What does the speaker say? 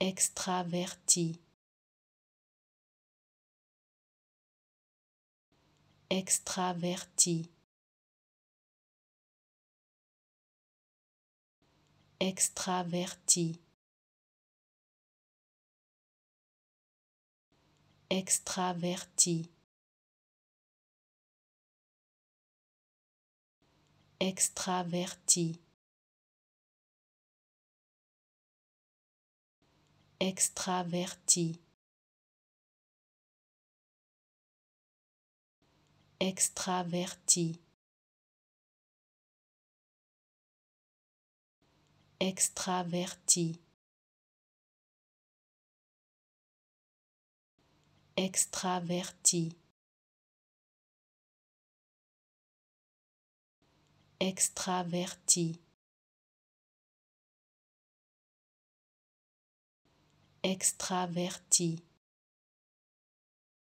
extraverti, extraverti, extraverti, extraverti. extraverti. extraverti, extraverti, extraverti, extraverti. extraverti. extraverti